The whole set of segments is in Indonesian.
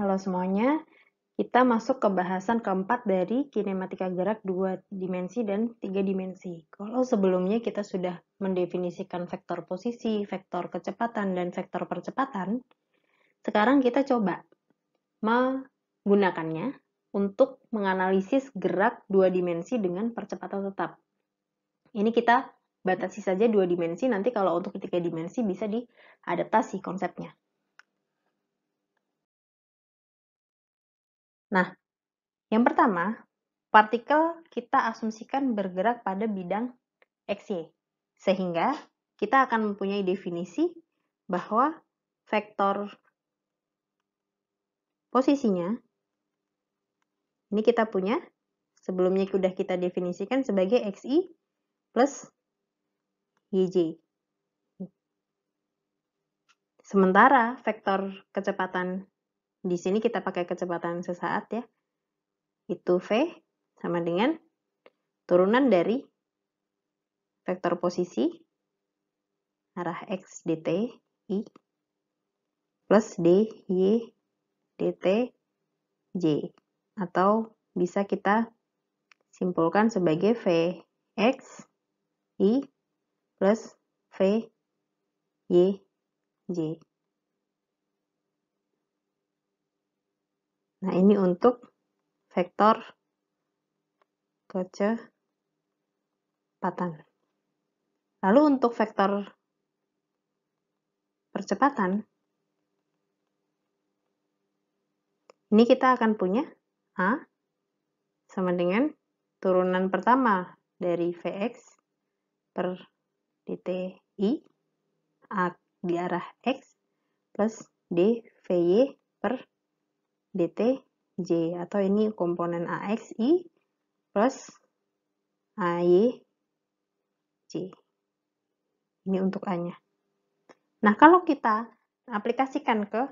halo semuanya. Kita masuk ke bahasan keempat dari kinematika gerak dua dimensi dan tiga dimensi. Kalau sebelumnya kita sudah mendefinisikan vektor posisi, vektor kecepatan, dan vektor percepatan, sekarang kita coba menggunakannya untuk menganalisis gerak dua dimensi dengan percepatan tetap. Ini kita batasi saja dua dimensi, nanti kalau untuk tiga dimensi bisa diadaptasi konsepnya. Nah, yang pertama, partikel kita asumsikan bergerak pada bidang XY. Sehingga kita akan mempunyai definisi bahwa vektor posisinya ini kita punya sebelumnya sudah kita definisikan sebagai XI plus YJ. Sementara vektor kecepatan di sini kita pakai kecepatan sesaat ya. Itu V sama dengan turunan dari vektor posisi arah X dt I plus D Y dt J atau bisa kita simpulkan sebagai V X I plus V Y J. Nah, ini untuk vektor kecepatan. Lalu untuk vektor percepatan, ini kita akan punya A sama dengan turunan pertama dari Vx per dti A di arah X plus dVy per dt J atau ini komponen AXI plus AY J. Ini untuk A-nya. Nah, kalau kita aplikasikan ke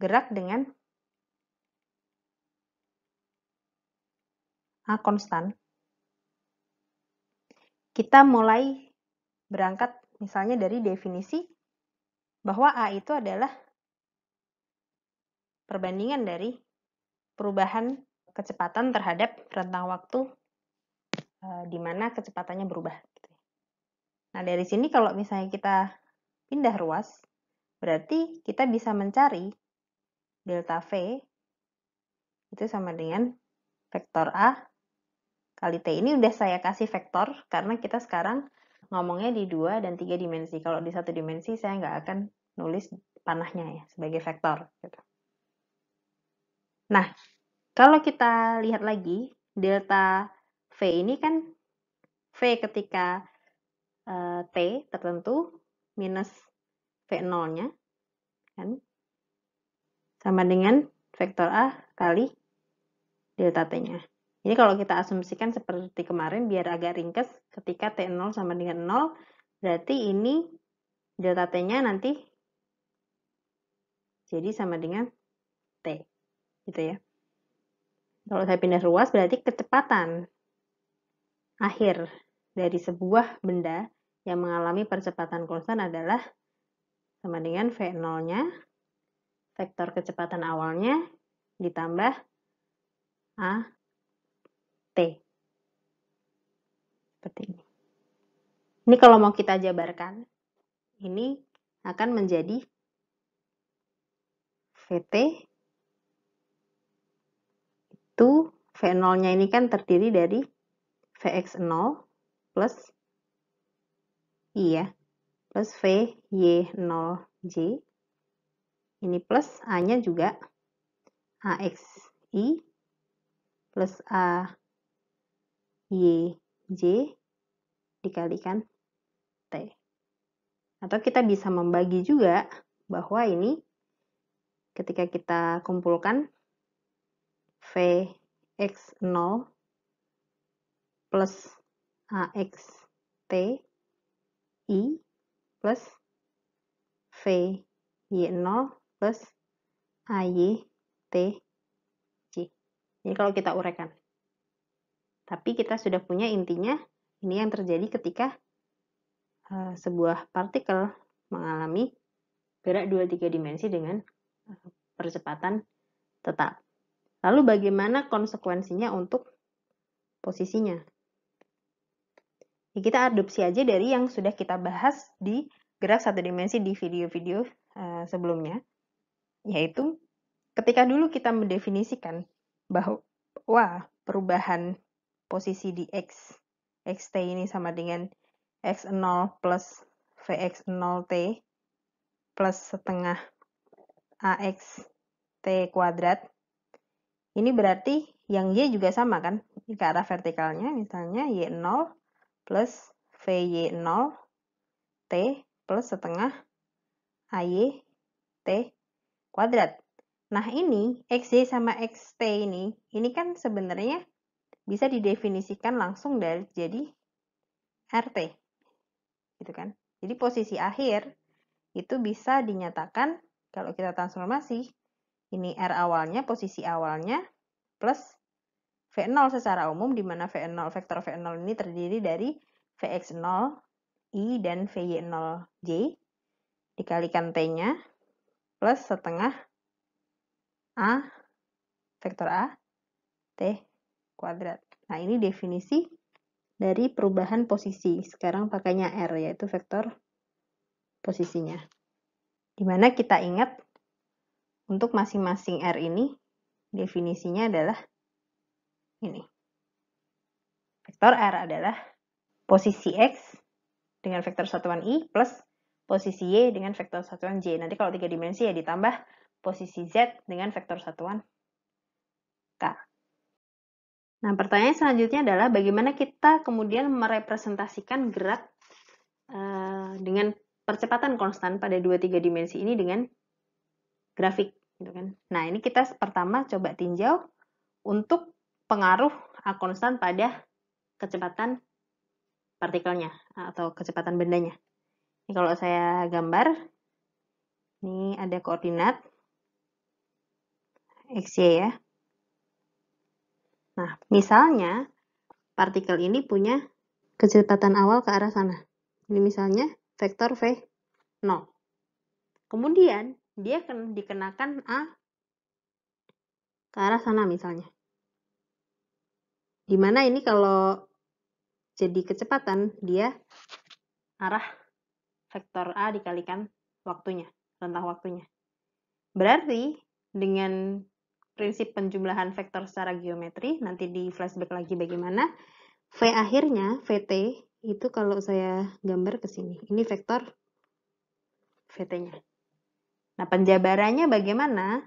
gerak dengan A konstan, kita mulai berangkat misalnya dari definisi bahwa A itu adalah perbandingan dari perubahan kecepatan terhadap rentang waktu eh, di mana kecepatannya berubah. Gitu. Nah, dari sini kalau misalnya kita pindah ruas, berarti kita bisa mencari delta V itu sama dengan vektor A kali T. Ini udah saya kasih vektor karena kita sekarang ngomongnya di dua dan tiga dimensi. Kalau di satu dimensi saya nggak akan nulis panahnya ya sebagai vektor. Gitu. Nah, kalau kita lihat lagi, delta V ini kan V ketika e, T tertentu minus v nolnya, kan? Sama dengan vektor A kali delta T-nya. Ini kalau kita asumsikan seperti kemarin, biar agak ringkes, ketika T0 sama dengan 0, berarti ini delta T-nya nanti jadi sama dengan T gitu ya. Kalau saya pindah ruas berarti kecepatan akhir dari sebuah benda yang mengalami percepatan konstan adalah sama dengan V0-nya, vektor kecepatan awalnya, ditambah A T. Seperti ini. Ini kalau mau kita jabarkan, ini akan menjadi VT itu V0-nya ini kan terdiri dari Vx0 plus I ya, plus VY0J. Ini plus A-nya juga AXI plus AYJ dikalikan T. Atau kita bisa membagi juga bahwa ini ketika kita kumpulkan Vx0 plus AXT I plus VY0 plus t C. Ini kalau kita uraikan. Tapi kita sudah punya intinya ini yang terjadi ketika uh, sebuah partikel mengalami gerak dua tiga dimensi dengan eh, percepatan tetap. Lalu bagaimana konsekuensinya untuk posisinya? Ya, kita adopsi aja dari yang sudah kita bahas di gerak satu dimensi di video-video uh, sebelumnya, yaitu ketika dulu kita mendefinisikan bahwa wah perubahan posisi di X, XT ini sama dengan X0 plus VX0T plus setengah AXT kuadrat ini berarti yang Y juga sama kan? Ke arah vertikalnya, misalnya Y0 plus VY0 T plus setengah AY T kuadrat. Nah ini XY sama XT ini, ini kan sebenarnya bisa didefinisikan langsung dari jadi RT. Gitu kan? Jadi posisi akhir itu bisa dinyatakan kalau kita transformasi ini R awalnya, posisi awalnya, plus V0 secara umum, di mana V0, vektor V0 ini terdiri dari Vx0, I, dan Vy0, J, dikalikan T-nya, plus setengah A, vektor A, T kuadrat. Nah, ini definisi dari perubahan posisi. Sekarang pakainya R, yaitu vektor posisinya. Di mana kita ingat untuk masing-masing R ini, definisinya adalah ini. Vektor R adalah posisi X dengan vektor satuan I plus posisi Y dengan vektor satuan J. Nanti kalau tiga dimensi ya ditambah posisi Z dengan vektor satuan K. Nah, pertanyaan selanjutnya adalah bagaimana kita kemudian merepresentasikan gerak eh, dengan percepatan konstan pada dua tiga dimensi ini dengan grafik gitu kan. Nah, ini kita pertama coba tinjau untuk pengaruh A konstan pada kecepatan partikelnya atau kecepatan bendanya. Ini kalau saya gambar, ini ada koordinat x, ya. Nah, misalnya partikel ini punya kecepatan awal ke arah sana. Ini misalnya vektor V 0. Kemudian dia dikenakan A ke arah sana misalnya. Dimana ini kalau jadi kecepatan, dia arah vektor A dikalikan waktunya, rentang waktunya. Berarti dengan prinsip penjumlahan vektor secara geometri, nanti di flashback lagi bagaimana, V akhirnya, VT, itu kalau saya gambar ke sini. Ini vektor VT-nya. Nah, penjabarannya bagaimana?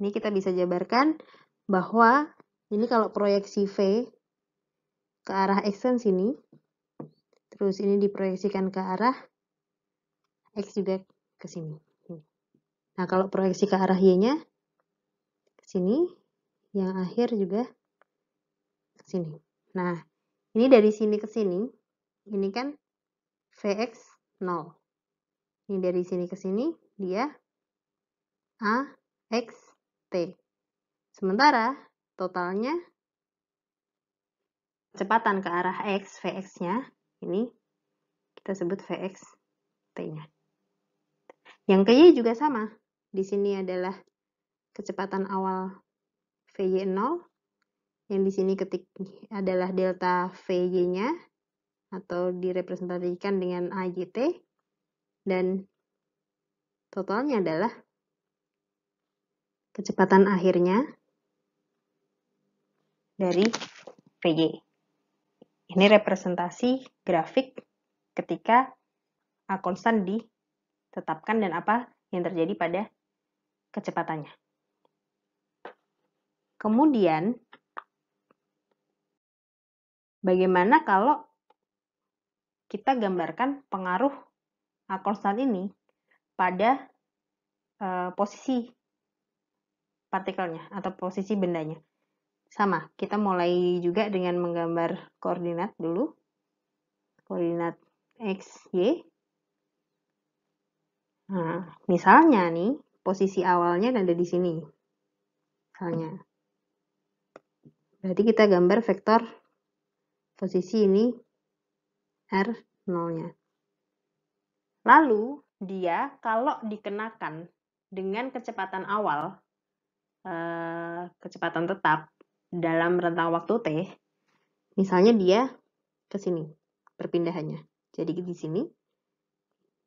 Ini kita bisa jabarkan bahwa ini kalau proyeksi V ke arah X kan sini. Terus ini diproyeksikan ke arah X juga ke sini. Nah, kalau proyeksi ke arah Y-nya ke sini, yang akhir juga ke sini. Nah, ini dari sini ke sini, ini kan VX 0. Ini dari sini ke sini dia A X T. Sementara totalnya kecepatan ke arah X, Vx-nya, ini kita sebut Vx T-nya. Yang ke Y juga sama. Di sini adalah kecepatan awal VY0, yang di sini ketik adalah delta VY-nya, atau direpresentasikan dengan AJT dan totalnya adalah kecepatan akhirnya dari VJ. Ini representasi grafik ketika A konstan ditetapkan dan apa yang terjadi pada kecepatannya. Kemudian, bagaimana kalau kita gambarkan pengaruh konstan ini pada uh, posisi partikelnya atau posisi bendanya. Sama, kita mulai juga dengan menggambar koordinat dulu. Koordinat X, Y. Nah, misalnya nih, posisi awalnya ada di sini. Misalnya. Berarti kita gambar vektor posisi ini R0-nya. Lalu, dia kalau dikenakan dengan kecepatan awal, eh, kecepatan tetap dalam rentang waktu T, misalnya dia ke sini, perpindahannya. Jadi di sini,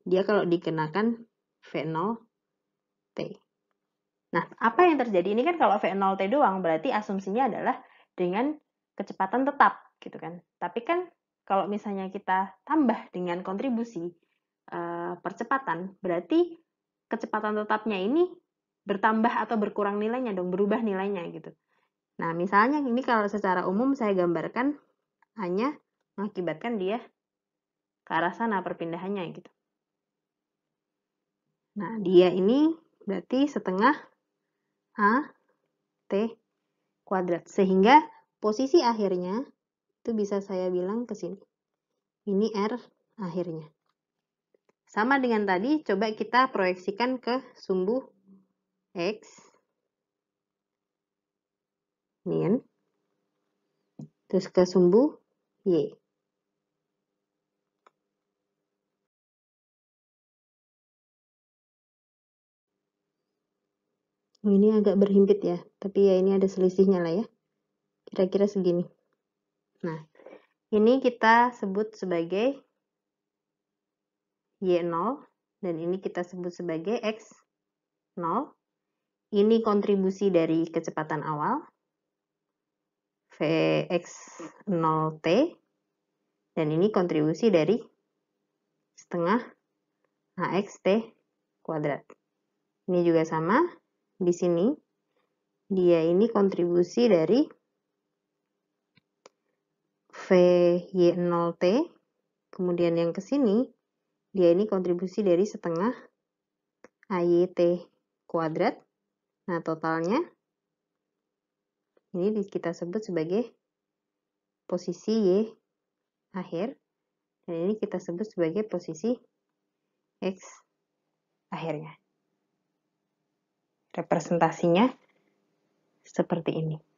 dia kalau dikenakan V0 T. Nah, apa yang terjadi? Ini kan kalau V0 T doang, berarti asumsinya adalah dengan kecepatan tetap, gitu kan. Tapi kan kalau misalnya kita tambah dengan kontribusi, Eh, percepatan, berarti kecepatan tetapnya ini bertambah atau berkurang nilainya dong, berubah nilainya gitu. Nah, misalnya ini kalau secara umum saya gambarkan hanya mengakibatkan dia ke arah sana perpindahannya gitu. Nah, dia ini berarti setengah A T kuadrat. Sehingga posisi akhirnya itu bisa saya bilang ke sini. Ini R akhirnya. Sama dengan tadi, coba kita proyeksikan ke sumbu X. Ini kan? Terus ke sumbu Y. Oh, ini agak berhimpit ya, tapi ya ini ada selisihnya lah ya. Kira-kira segini. Nah, ini kita sebut sebagai Y0 dan ini kita sebut sebagai X0. Ini kontribusi dari kecepatan awal Vx0t dan ini kontribusi dari setengah AXT kuadrat. Ini juga sama di sini. Dia ini kontribusi dari VY0T. Kemudian yang ke sini dia ini kontribusi dari setengah AYT kuadrat. Nah, totalnya ini kita sebut sebagai posisi Y akhir. Dan ini kita sebut sebagai posisi X akhirnya. Representasinya seperti ini.